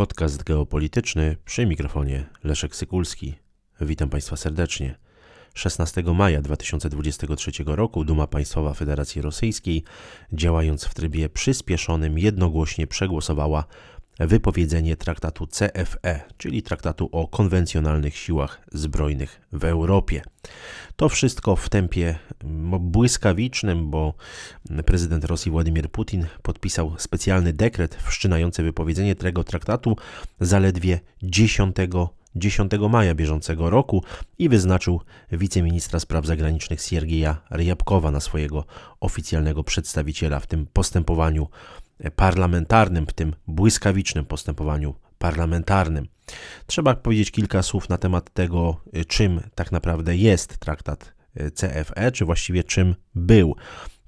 Podcast geopolityczny przy mikrofonie Leszek Sykulski. Witam Państwa serdecznie. 16 maja 2023 roku Duma Państwowa Federacji Rosyjskiej, działając w trybie przyspieszonym, jednogłośnie przegłosowała wypowiedzenie traktatu CFE, czyli traktatu o konwencjonalnych siłach zbrojnych w Europie. To wszystko w tempie błyskawicznym, bo prezydent Rosji Władimir Putin podpisał specjalny dekret wszczynający wypowiedzenie tego traktatu zaledwie 10 10 maja bieżącego roku i wyznaczył wiceministra spraw zagranicznych Siergieja Ryabkowa na swojego oficjalnego przedstawiciela w tym postępowaniu parlamentarnym, w tym błyskawicznym postępowaniu parlamentarnym. Trzeba powiedzieć kilka słów na temat tego, y, czym tak naprawdę jest traktat y, CFE, czy właściwie czym był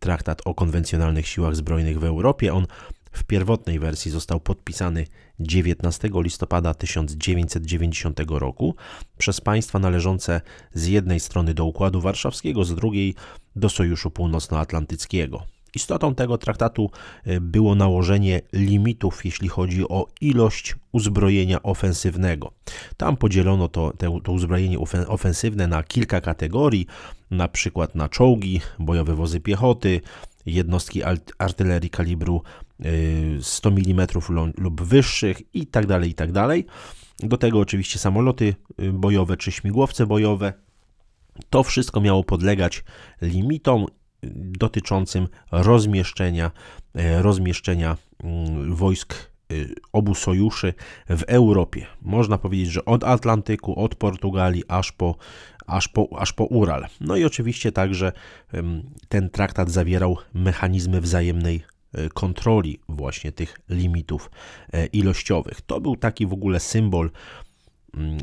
traktat o konwencjonalnych siłach zbrojnych w Europie. On w pierwotnej wersji został podpisany 19 listopada 1990 roku przez państwa należące z jednej strony do Układu Warszawskiego, z drugiej do Sojuszu Północnoatlantyckiego. Istotą tego traktatu e, było nałożenie limitów, jeśli chodzi o ilość uzbrojenia ofensywnego. Tam podzielono to, te, to uzbrojenie ofensywne na kilka kategorii, na przykład na czołgi, bojowe wozy piechoty, jednostki artylerii kalibru 100 e, mm lub wyższych itd. Tak itd. Tak Do tego oczywiście samoloty e, bojowe czy śmigłowce bojowe. To wszystko miało podlegać limitom dotyczącym rozmieszczenia, e, rozmieszczenia mm, wojsk e, obu sojuszy w Europie. Można powiedzieć, że od Atlantyku, od Portugalii aż po, aż po, aż po Ural. No i oczywiście także ten traktat zawierał mechanizmy wzajemnej e, kontroli właśnie tych limitów ilościowych. To był taki w ogóle symbol Mm,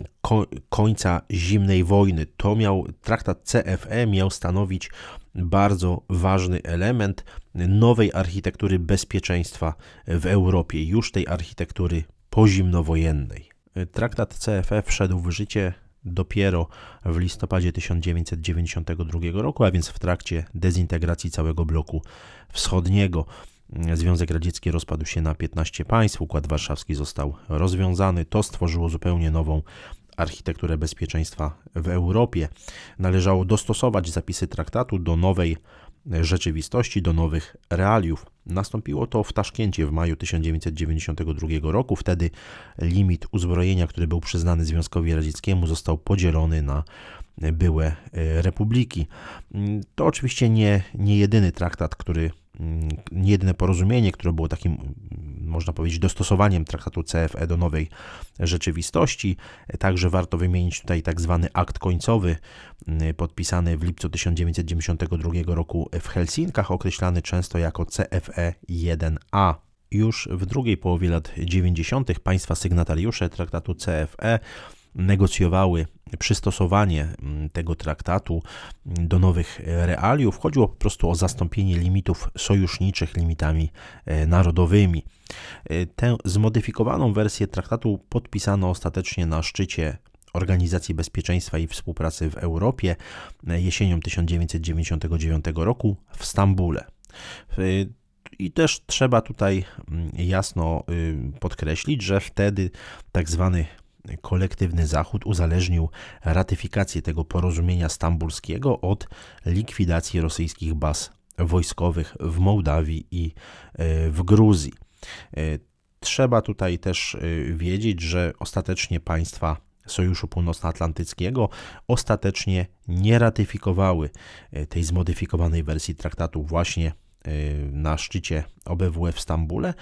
końca zimnej wojny. To miał traktat CFE miał stanowić bardzo ważny element nowej architektury bezpieczeństwa w Europie, już tej architektury pozimnowojennej. Traktat CFE wszedł w życie dopiero w listopadzie 1992 roku, a więc w trakcie dezintegracji całego bloku wschodniego. Związek Radziecki rozpadł się na 15 państw, Układ Warszawski został rozwiązany. To stworzyło zupełnie nową architekturę bezpieczeństwa w Europie. Należało dostosować zapisy traktatu do nowej rzeczywistości, do nowych realiów. Nastąpiło to w Taszkencie w maju 1992 roku. Wtedy limit uzbrojenia, który był przyznany Związkowi Radzieckiemu, został podzielony na byłe republiki. To oczywiście nie, nie jedyny traktat, który Mm, niejedne porozumienie, które było takim, mm, można powiedzieć, dostosowaniem traktatu CFE do nowej rzeczywistości. Także warto wymienić tutaj tak zwany akt końcowy, mm, podpisany w lipcu 1992 roku w Helsinkach, określany często jako CFE 1A. Już w drugiej połowie lat 90. państwa sygnatariusze traktatu CFE negocjowały przystosowanie mm, tego traktatu mm, do nowych realiów. Chodziło po prostu o zastąpienie limitów sojuszniczych limitami e, narodowymi. E, tę zmodyfikowaną wersję traktatu podpisano ostatecznie na szczycie Organizacji Bezpieczeństwa i Współpracy w Europie e, jesienią 1999 roku w Stambule. I też trzeba tutaj mm, jasno y, podkreślić, że wtedy tak zwany kolektywny Zachód uzależnił ratyfikację tego porozumienia stambulskiego od likwidacji rosyjskich baz wojskowych w Mołdawii i e, w Gruzji. E, trzeba tutaj też e, wiedzieć, że ostatecznie państwa Sojuszu Północnoatlantyckiego ostatecznie nie ratyfikowały tej zmodyfikowanej wersji traktatu właśnie na szczycie OBWE w Stambule,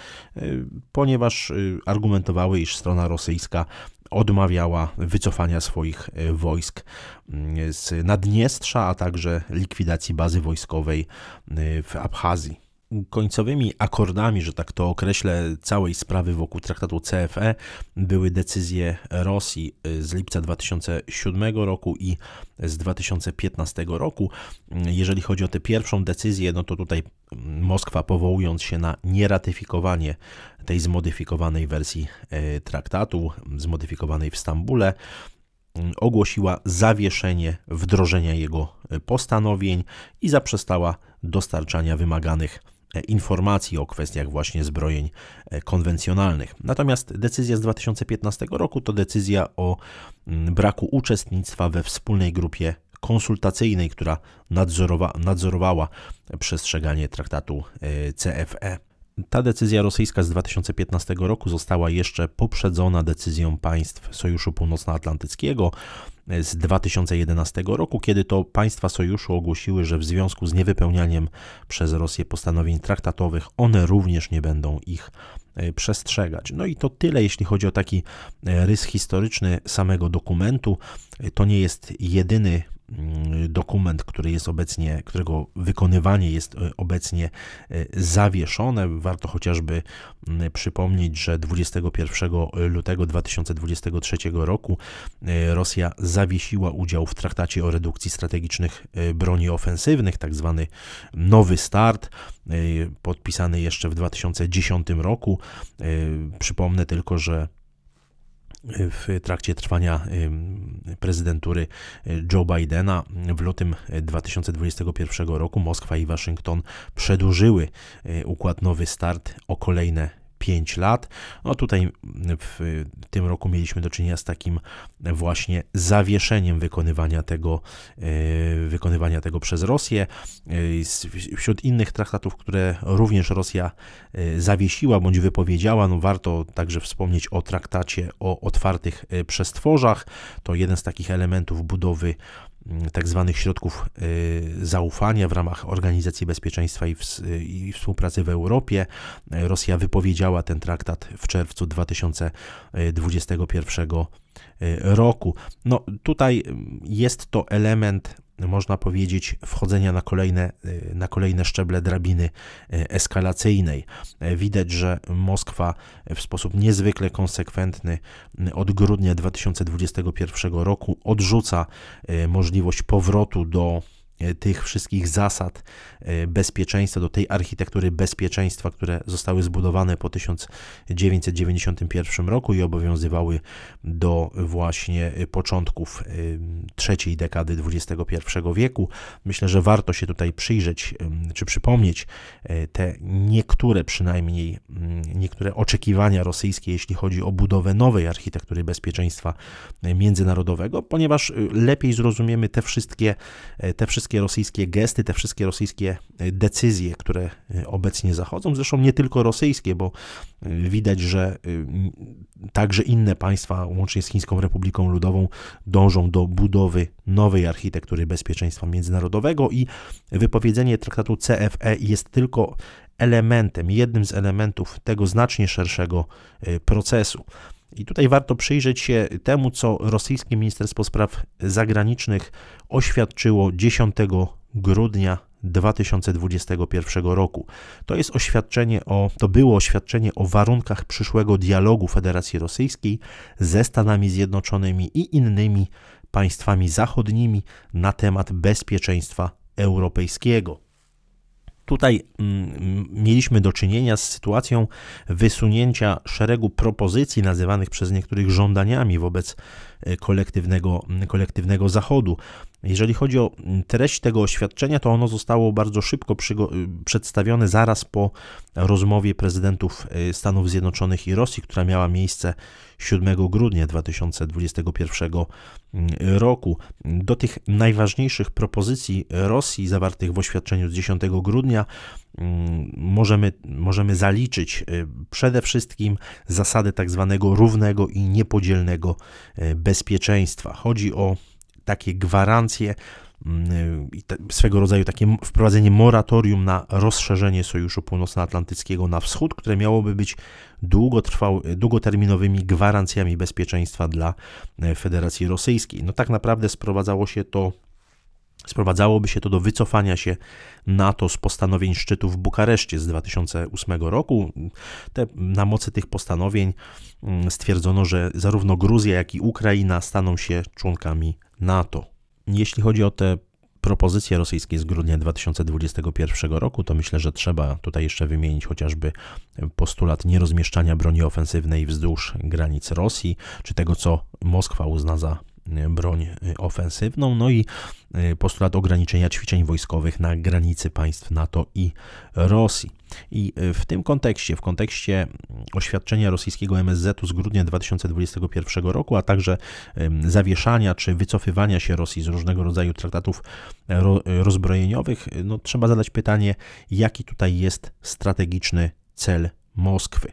ponieważ argumentowały, iż strona rosyjska odmawiała wycofania swoich e, wojsk mm, z Naddniestrza, a także likwidacji bazy wojskowej e, w Abchazji końcowymi akordami, że tak to określę, całej sprawy wokół traktatu CFE były decyzje Rosji y, z lipca 2007 roku i z 2015 roku. Jeżeli chodzi o tę pierwszą decyzję, no to tutaj mm, Moskwa powołując się na nieratyfikowanie tej zmodyfikowanej wersji y, traktatu, zmodyfikowanej w Stambule, mm, ogłosiła zawieszenie wdrożenia jego y, postanowień i zaprzestała dostarczania wymaganych E, informacji o kwestiach właśnie zbrojeń e, konwencjonalnych. Natomiast decyzja z 2015 roku to decyzja o mm, braku uczestnictwa we wspólnej grupie konsultacyjnej, która nadzorowa nadzorowała przestrzeganie traktatu CFE. E. Ta decyzja rosyjska z 2015 roku została jeszcze poprzedzona decyzją państw Sojuszu Północnoatlantyckiego z 2011 roku, kiedy to państwa sojuszu ogłosiły, że w związku z niewypełnianiem przez Rosję postanowień traktatowych one również nie będą ich e, przestrzegać. No i to tyle, jeśli chodzi o taki e, rys historyczny samego dokumentu. E, to nie jest jedyny Y, dokument, który jest obecnie, którego wykonywanie jest y, obecnie y, zawieszone. Warto chociażby przypomnieć, że 21 lutego 2023 roku Rosja zawiesiła udział w traktacie o redukcji strategicznych broni ofensywnych, tak zwany Nowy Start, podpisany jeszcze w 2010 roku. Przypomnę tylko, że w trakcie trwania prezydentury y, Joe Bidena w lutym 2021 y, roku Moskwa i Waszyngton przedłużyły y, układ Nowy Start o kolejne 5 lat. No tutaj w tym roku mieliśmy do czynienia z takim właśnie zawieszeniem wykonywania tego, e, wykonywania tego przez Rosję. E, wśród innych traktatów, które również Rosja e, zawiesiła bądź wypowiedziała, no warto także wspomnieć o traktacie o otwartych przestworzach. To jeden z takich elementów budowy tak zwanych środków y, zaufania w ramach Organizacji Bezpieczeństwa i, y, i, Współpracy w Europie. Rosja wypowiedziała ten traktat w czerwcu 2021 y, roku. No tutaj jest to element można powiedzieć, wchodzenia na kolejne, y, na kolejne szczeble drabiny y, eskalacyjnej. E, widać, że Moskwa w sposób niezwykle konsekwentny y, od grudnia 2021 roku odrzuca możliwość powrotu do E, tych wszystkich zasad e, bezpieczeństwa, do tej architektury bezpieczeństwa, które zostały zbudowane po 1991 roku i obowiązywały do właśnie e, początków trzeciej dekady XXI wieku. Myślę, że warto się tutaj przyjrzeć czy przypomnieć te niektóre przynajmniej mm, niektóre oczekiwania rosyjskie, jeśli chodzi o budowę nowej architektury bezpieczeństwa międzynarodowego, ponieważ lepiej zrozumiemy te wszystkie te wszystkie wszystkie rosyjskie gesty, te wszystkie rosyjskie e, decyzje, które e, obecnie zachodzą, zresztą nie tylko rosyjskie, bo e, widać, że także inne państwa, łącznie z Chińską Republiką Ludową, dążą do budowy nowej architektury bezpieczeństwa międzynarodowego i wypowiedzenie traktatu CFE jest tylko elementem, jednym z elementów tego znacznie szerszego procesu. I tutaj warto przyjrzeć się temu, co rosyjskie Ministerstwo Spraw Zagranicznych oświadczyło 10 grudnia 2021 roku. To jest oświadczenie o, to było oświadczenie o warunkach przyszłego dialogu Federacji Rosyjskiej ze Stanami Zjednoczonymi i innymi państwami zachodnimi na temat bezpieczeństwa europejskiego. Tutaj mm, mieliśmy do czynienia z sytuacją wysunięcia szeregu propozycji nazywanych przez niektórych żądaniami wobec Y, kolektywnego, y, kolektywnego Zachodu. Jeżeli chodzi o mm, treść tego oświadczenia, to ono zostało bardzo szybko y, przedstawione zaraz po rozmowie prezydentów Stanów Zjednoczonych i Rosji, która miała miejsce 7 grudnia 2021 mm, roku. Do tych najważniejszych propozycji Rosji zawartych w oświadczeniu z 10 grudnia Mm, możemy, możemy zaliczyć y, przede wszystkim zasadę tak zwanego równego i niepodzielnego y, bezpieczeństwa. Chodzi o takie gwarancje, mm, swego rodzaju takie wprowadzenie moratorium na rozszerzenie Sojuszu Północnoatlantyckiego na wschód, które miałoby być długoterminowymi gwarancjami bezpieczeństwa dla e, Federacji Rosyjskiej. No tak naprawdę sprowadzało się to Sprowadzałoby się to do wycofania się NATO z postanowień szczytu w Bukareszcie z 2008 roku. Te, na mocy tych postanowień mm, stwierdzono, że zarówno Gruzja, jak i Ukraina staną się członkami NATO. Jeśli chodzi o te propozycje rosyjskie z grudnia 2021 roku, to myślę, że trzeba tutaj jeszcze wymienić chociażby postulat nierozmieszczania broni ofensywnej wzdłuż granic Rosji, czy tego, co Moskwa uzna za Y, broń y, ofensywną, no i y, postulat ograniczenia ćwiczeń wojskowych na granicy państw NATO i Rosji. I w tym kontekście, w kontekście mm, oświadczenia rosyjskiego MSZ-u z grudnia 2021 roku, a także zawieszania czy wycofywania się Rosji z różnego rodzaju traktatów e, rozbrojeniowych, no, trzeba zadać pytanie, jaki tutaj jest strategiczny cel Moskwy.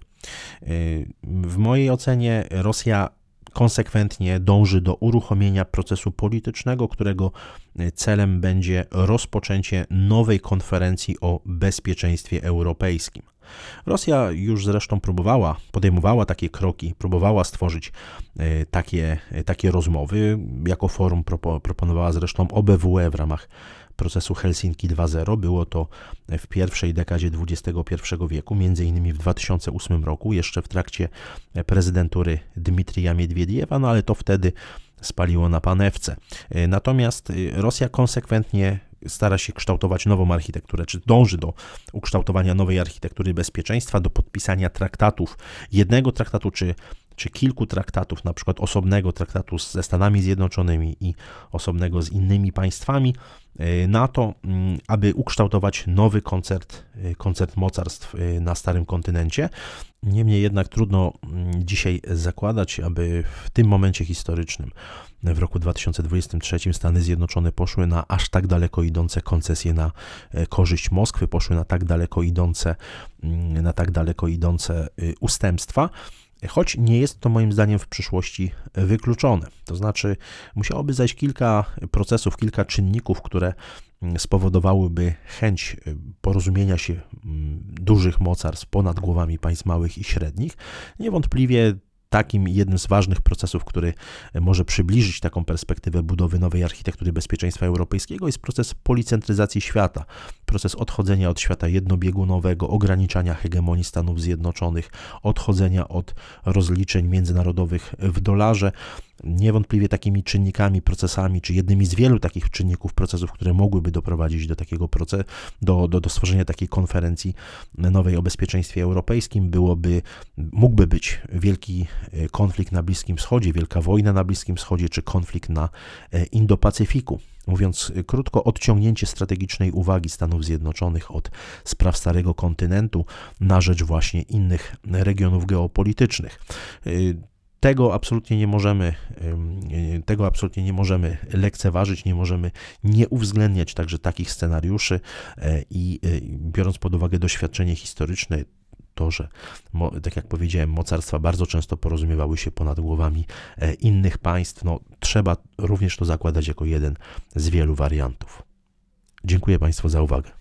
W mojej ocenie Rosja konsekwentnie dąży do uruchomienia procesu politycznego, którego e, celem będzie rozpoczęcie nowej konferencji o bezpieczeństwie europejskim. Rosja już zresztą próbowała, podejmowała takie kroki, próbowała stworzyć e, takie, e, takie rozmowy. Jako forum proponowała zresztą OBWE w ramach procesu Helsinki 2.0. Było to w pierwszej dekadzie XXI wieku, między innymi w 2008 roku, jeszcze w trakcie prezydentury Dmitrija Miedwiediewa, no ale to wtedy spaliło na panewce. E, natomiast e, Rosja konsekwentnie stara się kształtować nową architekturę, czy dąży do ukształtowania nowej architektury bezpieczeństwa, do podpisania traktatów, jednego traktatu czy czy kilku traktatów, na przykład osobnego traktatu ze Stanami Zjednoczonymi i osobnego z innymi państwami, y, na to, mm, aby ukształtować nowy koncert, y, koncert mocarstw y, na starym kontynencie. Niemniej jednak trudno mm, dzisiaj zakładać, aby w tym momencie historycznym, w roku 2023, Stany Zjednoczone poszły na aż tak daleko idące koncesje na e, korzyść Moskwy, poszły na tak daleko idące, mm, na tak daleko idące ustępstwa choć nie jest to moim zdaniem w przyszłości wykluczone. To znaczy, musiałoby zajść kilka procesów, kilka czynników, które mm, spowodowałyby chęć y, porozumienia się mm, dużych mocarstw ponad głowami państw małych i średnich. Niewątpliwie takim jednym z ważnych procesów, który e, może przybliżyć taką perspektywę budowy nowej architektury bezpieczeństwa europejskiego, jest proces policentryzacji świata, proces odchodzenia od świata jednobiegunowego, ograniczania hegemonii Stanów Zjednoczonych, odchodzenia od rozliczeń międzynarodowych w dolarze niewątpliwie takimi czynnikami, procesami, czy jednymi z wielu takich czynników, procesów, które mogłyby doprowadzić do takiego procesu, do, do, do stworzenia takiej konferencji nowej o bezpieczeństwie europejskim, byłoby, mógłby być wielki e, konflikt na Bliskim Wschodzie, wielka wojna na Bliskim Wschodzie, czy konflikt na e, Indo-Pacyfiku. Mówiąc e, krótko, odciągnięcie strategicznej uwagi Stanów Zjednoczonych od spraw Starego Kontynentu na rzecz właśnie innych regionów geopolitycznych. Tego absolutnie nie możemy, tego absolutnie nie możemy lekceważyć, nie możemy nie uwzględniać także takich scenariuszy e, i e, biorąc pod uwagę doświadczenie historyczne, to, że, tak jak powiedziałem, mocarstwa bardzo często porozumiewały się ponad głowami e, innych państw, no, trzeba również to zakładać jako jeden z wielu wariantów. Dziękuję Państwu za uwagę.